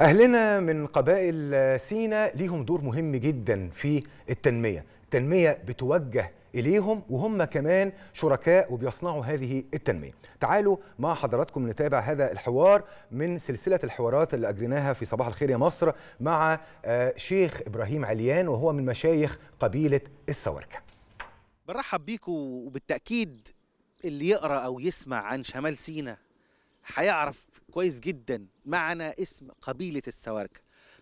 أهلنا من قبائل سينا ليهم دور مهم جدا في التنمية التنمية بتوجه إليهم وهم كمان شركاء وبيصنعوا هذه التنمية تعالوا مع حضراتكم نتابع هذا الحوار من سلسلة الحوارات اللي أجريناها في صباح الخير يا مصر مع آه، شيخ إبراهيم عليان وهو من مشايخ قبيلة السوركة برحب بيكم وبالتأكيد اللي يقرأ أو يسمع عن شمال سينا هيعرف كويس جدا معنى اسم قبيله السواركه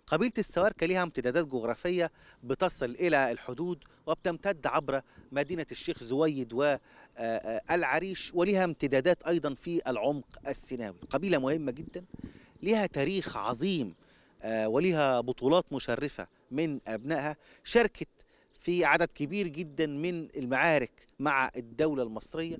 قبيلة السواركة لها امتدادات جغرافية بتصل إلى الحدود وبتمتد عبر مدينة الشيخ زويد والعريش آه، آه، ولها امتدادات أيضا في العمق السيناوي قبيلة مهمة جدا لها تاريخ عظيم آه، ولها بطولات مشرفة من أبنائها شاركت في عدد كبير جدا من المعارك مع الدولة المصرية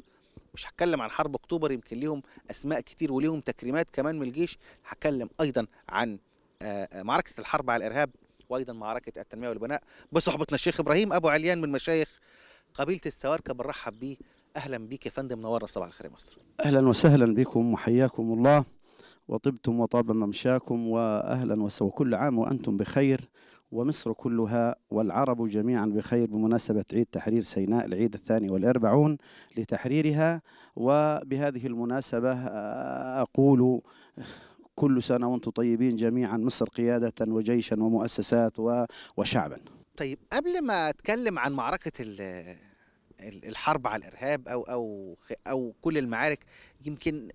مش هتكلم عن حرب اكتوبر يمكن ليهم اسماء كتير وليهم تكريمات كمان من الجيش هتكلم ايضا عن آه، آه، معركه الحرب على الارهاب وايضا معركه التنميه والبناء بصحبتنا الشيخ ابراهيم ابو عليان من مشايخ قبيله السواركه بنرحب بيه اهلا بيك يا فندم نورنا في صباح الخير مصر اهلا وسهلا بكم وحياكم الله وطبتم وطاب ممشاكم واهلا وسهلا وكل عام وانتم بخير ومصر كلها والعرب جميعا بخير بمناسبة عيد تحرير سيناء العيد الثاني والأربعون لتحريرها وبهذه المناسبة آه، أقول كل سنة وانتم طيبين جميعا مصر قيادة وجيشا ومؤسسات وشعبا طيب قبل ما أتكلم عن معركة الحرب على الإرهاب أو, أو, أو كل المعارك يمكن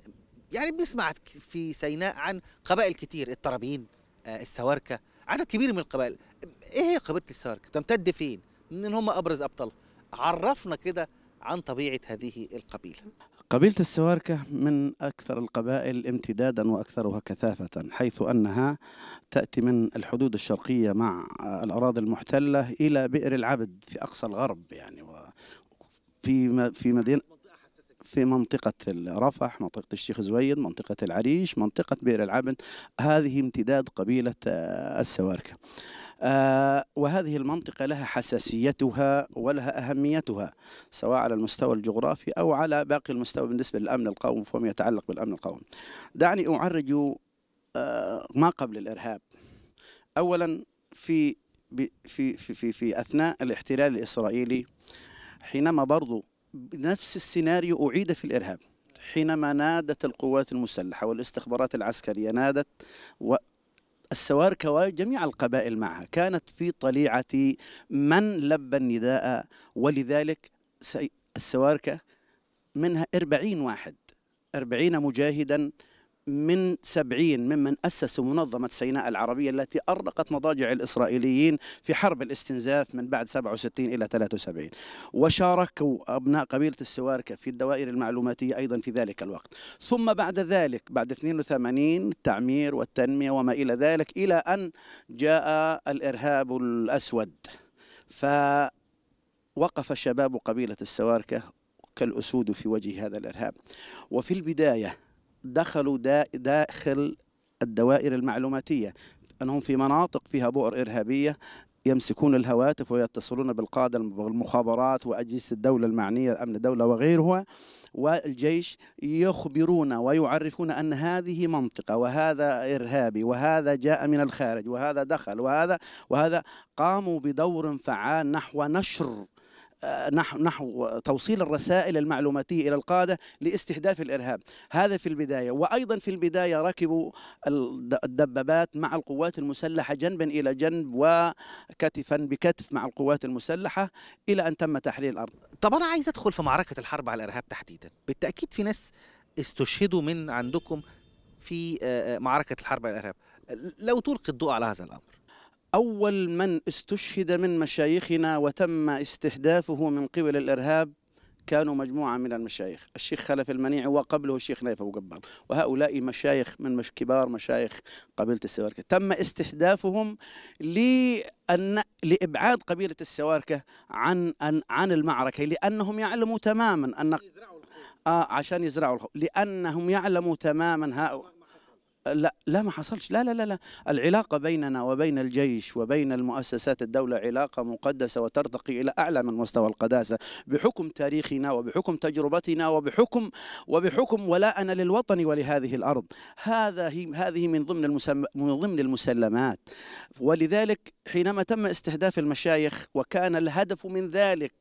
يعني بنسمع في سيناء عن قبائل كتير الطرابين آه، السواركه عدد كبير من القبائل ايه هي قبيله السارك تمتد فين من هم ابرز ابطالها عرفنا كده عن طبيعه هذه القبيله قبيلة السواركة من أكثر القبائل امتدادا وأكثرها كثافة حيث أنها تأتي من الحدود الشرقية مع الأراضي المحتلة إلى بئر العبد في أقصى الغرب يعني في في مدينة في منطقة رفح منطقة الشيخ زويد منطقة العريش منطقة بئر العبن هذه امتداد قبيلة آه، السواركة آه، وهذه المنطقة لها حساسيتها ولها أهميتها سواء على المستوى الجغرافي أو على باقي المستوى بالنسبة للأمن القومي فيما يتعلق بالأمن القومي دعني أعرج آه، ما قبل الإرهاب أولا في في في في, في أثناء الاحتلال الإسرائيلي حينما برضو نفس السيناريو أعيد في الإرهاب حينما نادت القوات المسلحة والاستخبارات العسكرية نادت و وجميع القبائل معها كانت في طليعة من لبى النداء ولذلك السواركة منها أربعين واحد أربعين مجاهدا من سبعين ممن أسسوا منظمة سيناء العربية التي أرقت مضاجع الإسرائيليين في حرب الاستنزاف من بعد 67 إلى 73 وشاركوا أبناء قبيلة السواركة في الدوائر المعلوماتية أيضا في ذلك الوقت ثم بعد ذلك بعد 82 التعمير والتنمية وما إلى ذلك إلى أن جاء الإرهاب الأسود فوقف شباب قبيلة السواركة كالأسود في وجه هذا الإرهاب وفي البداية دخلوا دا داخل الدوائر المعلوماتية أنهم في مناطق فيها بؤر إرهابية يمسكون الهواتف ويتصلون بالقادة والمخابرات وأجهزة الدولة المعنية الأمن الدولة وغيرها والجيش يخبرون ويعرفون أن هذه منطقة وهذا إرهابي وهذا جاء من الخارج وهذا دخل وهذا وهذا قاموا بدور فعال نحو نشر آه، نحو نحو توصيل الرسائل المعلوماتيه الى القاده لاستهداف الارهاب، هذا في البدايه، وايضا في البدايه ركبوا الدبابات مع القوات المسلحه جنبا الى جنب وكتفا بكتف مع القوات المسلحه الى ان تم تحرير الارض. طب انا عايز ادخل في معركه الحرب على الارهاب تحديدا، بالتاكيد في ناس استشهدوا من عندكم في آه، آه، معركه الحرب على الارهاب، لو تلقي الضوء على هذا الامر. أول من استشهد من مشايخنا وتم استهدافه من قبل الإرهاب كانوا مجموعة من المشايخ الشيخ خلف المنيع وقبله الشيخ نايف أبو جبار وهؤلاء مشايخ من مش كبار مشايخ قبيلة السواركة تم استهدافهم لأن لإبعاد قبيلة السواركة عن عن, عن المعركة لأنهم يعلموا تماما أن آه عشان يزرعوا الخوف لأنهم يعلموا تماما هؤلاء لا لا ما حصلش لا لا لا لا العلاقه بيننا وبين الجيش وبين المؤسسات الدوله علاقه مقدسه وترتقي الى اعلى من مستوى القداسه بحكم تاريخنا وبحكم تجربتنا وبحكم وبحكم ولاءنا للوطن ولهذه الارض هذا هي هذه من ضمن المسم من ضمن المسلمات ولذلك حينما تم استهداف المشايخ وكان الهدف من ذلك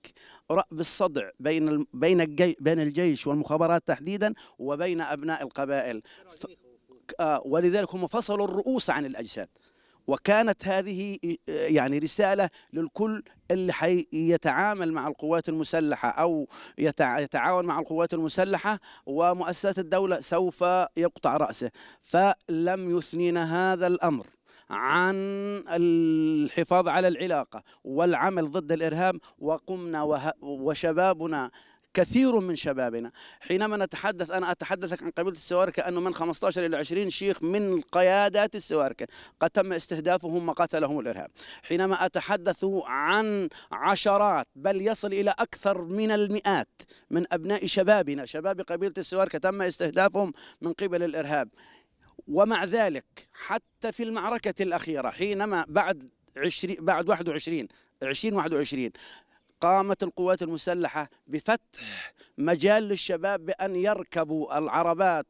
رأب الصدع بين بين بين الجيش والمخابرات تحديدا وبين ابناء القبائل آه، ولذلك هم فصلوا الرؤوس عن الأجساد وكانت هذه آه، يعني رسالة للكل اللي حيتعامل مع القوات المسلحة أو يتعاون مع القوات المسلحة ومؤسسات الدولة سوف يقطع رأسه فلم يثنينا هذا الأمر عن الحفاظ على العلاقة والعمل ضد الإرهاب وقمنا وشبابنا كثير من شبابنا حينما نتحدث أنا أتحدث عن قبيلة السواركة أنه من 15 إلى 20 شيخ من قيادات السواركة قد تم استهدافهم وقتلهم الإرهاب حينما أتحدث عن عشرات بل يصل إلى أكثر من المئات من أبناء شبابنا شباب قبيلة السواركة تم استهدافهم من قبل الإرهاب ومع ذلك حتى في المعركة الأخيرة حينما بعد 20 بعد 21 2021 قامت القوات المسلحة بفتح مجال للشباب بأن يركبوا العربات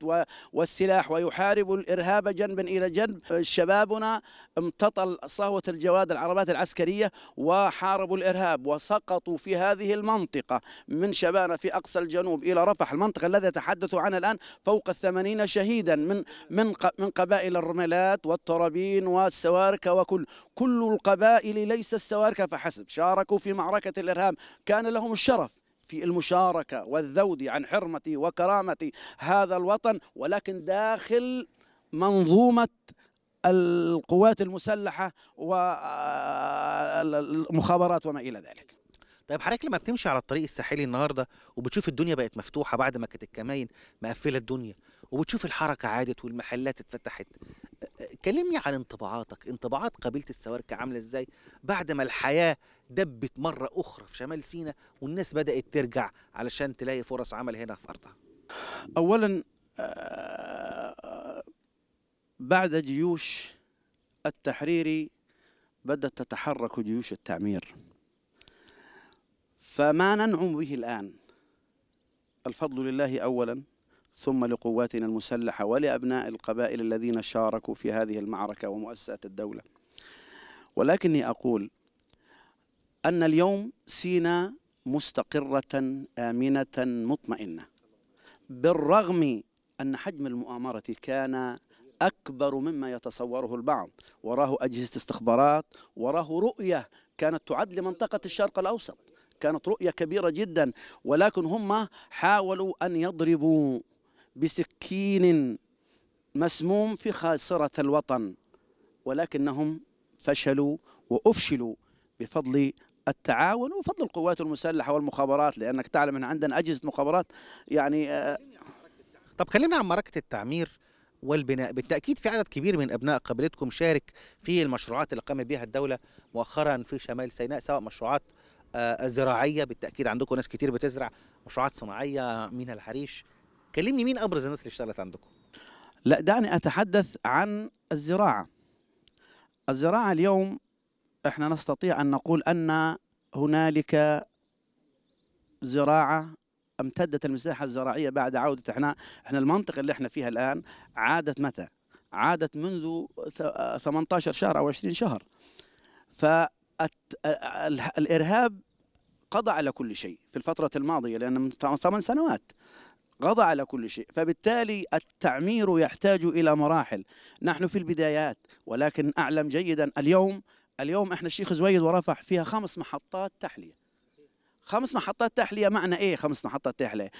والسلاح ويحاربوا الإرهاب جنبا إلى جنب شبابنا امتطل صهوة الجواد العربات العسكرية وحاربوا الإرهاب وسقطوا في هذه المنطقة من شبانة في أقصى الجنوب إلى رفح المنطقة الذي تحدثوا عنها الآن فوق الثمانين شهيدا من من من قبائل الرملات والترابين والسواركة وكل كل القبائل ليس السواركة فحسب شاركوا في معركة الإرهاب الإرهاب كان لهم الشرف في المشاركة والذود عن حرمة وكرامة هذا الوطن ولكن داخل منظومة القوات المسلحة والمخابرات وما إلى ذلك طيب حضرتك لما بتمشي على الطريق الساحلي النهارده وبتشوف الدنيا بقت مفتوحه بعد ما كانت الكماين مقفله الدنيا وبتشوف الحركه عادت والمحلات اتفتحت كلمني عن انطباعاتك انطباعات قبيلة السواركة عاملة ازاي بعد ما الحياة دبت مرة أخرى في شمال سيناء والناس بدأت ترجع علشان تلاقي فرص عمل هنا في أرضها أولا آه، بعد جيوش التحرير بدأت تتحرك جيوش التعمير فما ننعم به الآن الفضل لله أولا ثم لقواتنا المسلحة ولأبناء القبائل الذين شاركوا في هذه المعركة ومؤسسات الدولة ولكني أقول أن اليوم سينا مستقرة آمنة مطمئنة بالرغم أن حجم المؤامرة كان أكبر مما يتصوره البعض وراه أجهزة استخبارات وراه رؤية كانت تعد لمنطقة الشرق الأوسط كانت رؤية كبيرة جدا ولكن هم حاولوا أن يضربوا بسكين مسموم في خاصرة الوطن ولكنهم فشلوا وأفشلوا بفضل التعاون وفضل القوات المسلحة والمخابرات لأنك تعلم أن عندنا أجهزة مخابرات يعني آه طب كلمنا عن معركة التعمير والبناء بالتأكيد في عدد كبير من أبناء قبيلتكم شارك في المشروعات اللي قامت بها الدولة مؤخرا في شمال سيناء سواء مشروعات آه زراعية بالتأكيد عندكم ناس كتير بتزرع مشروعات صناعية من الحريش كلمني مين ابرز الناس اللي اشتغلت عندكم لا دعني اتحدث عن الزراعه الزراعه اليوم احنا نستطيع ان نقول ان هنالك زراعه امتدت المساحه الزراعيه بعد عوده احنا احنا المنطقه اللي احنا فيها الان عادت متى؟ عادت منذ 18 شهر او 20 شهر. فالارهاب قضى على كل شيء في الفتره الماضيه لان من ثمان سنوات غضى على كل شيء فبالتالي التعمير يحتاج إلى مراحل نحن في البدايات ولكن أعلم جيدا اليوم اليوم احنا الشيخ زويد ورفح فيها خمس محطات تحليه خمس محطات تحليه معنى ايه خمس محطات تحليه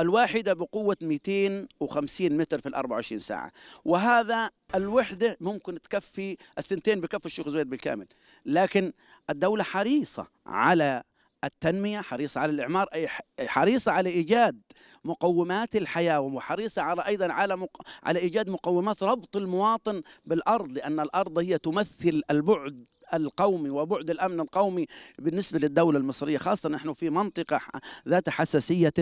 الواحده بقوه 250 متر في ال 24 ساعه وهذا الوحده ممكن تكفي الثنتين بكف الشيخ زويد بالكامل لكن الدوله حريصه على التنمية حريصة على الإعمار أي حريصة على إيجاد مقومات الحياة وحريصة على أيضا على مق... على إيجاد مقومات ربط المواطن بالأرض لأن الأرض هي تمثل البعد القومي وبعد الامن القومي بالنسبه للدوله المصريه خاصه نحن في منطقه ذات حساسيه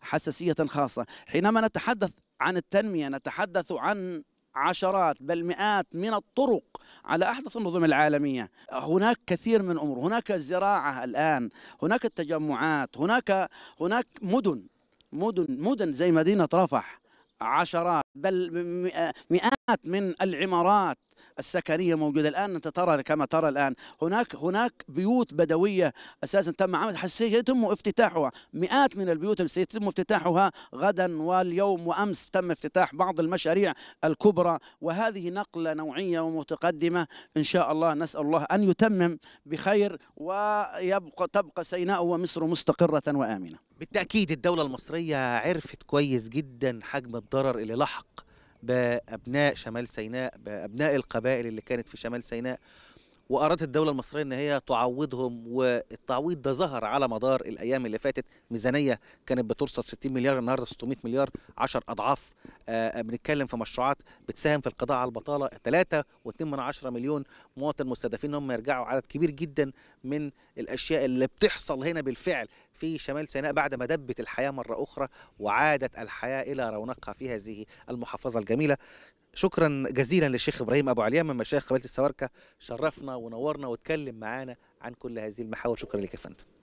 حساسيه خاصه حينما نتحدث عن التنميه نتحدث عن عشرات بل مئات من الطرق على أحدث النظم العالمية هناك كثير من أمور هناك الزراعة الآن هناك التجمعات هناك هناك مدن مدن مدن زي مدينة رفح عشرات بل آه، مئات من العمارات السكنيه موجوده الان انت ترى كما ترى الان هناك هناك بيوت بدويه اساسا تم عمل سيتم افتتاحها مئات من البيوت سيتم افتتاحها غدا واليوم وامس تم افتتاح بعض المشاريع الكبرى وهذه نقله نوعيه ومتقدمه ان شاء الله نسال الله ان يتمم بخير ويبقى تبقى سيناء ومصر مستقره وامنه بالتاكيد الدوله المصريه عرفت كويس جدا حجم الضرر اللي لحق بابناء شمال سيناء بابناء القبائل اللي كانت في شمال سيناء وارادت الدوله المصريه ان هي تعوضهم والتعويض ده ظهر على مدار الايام اللي فاتت ميزانيه كانت بترصد 60 مليار النهارده 600 مليار 10 اضعاف آه، آه، بنتكلم في مشروعات بتساهم في القضاء على البطاله 3.2 مليون مواطن مستهدفين ان هم يرجعوا عدد كبير جدا من الاشياء اللي بتحصل هنا بالفعل في شمال سيناء بعد ما دبت الحياه مره اخرى وعادت الحياه الى رونقها في هذه المحافظه الجميله شكرا جزيلا للشيخ ابراهيم ابو عليان من مشايخ قبيله السواركه شرفنا ونورنا واتكلم معانا عن كل هذه المحاور شكرا لك يا فندم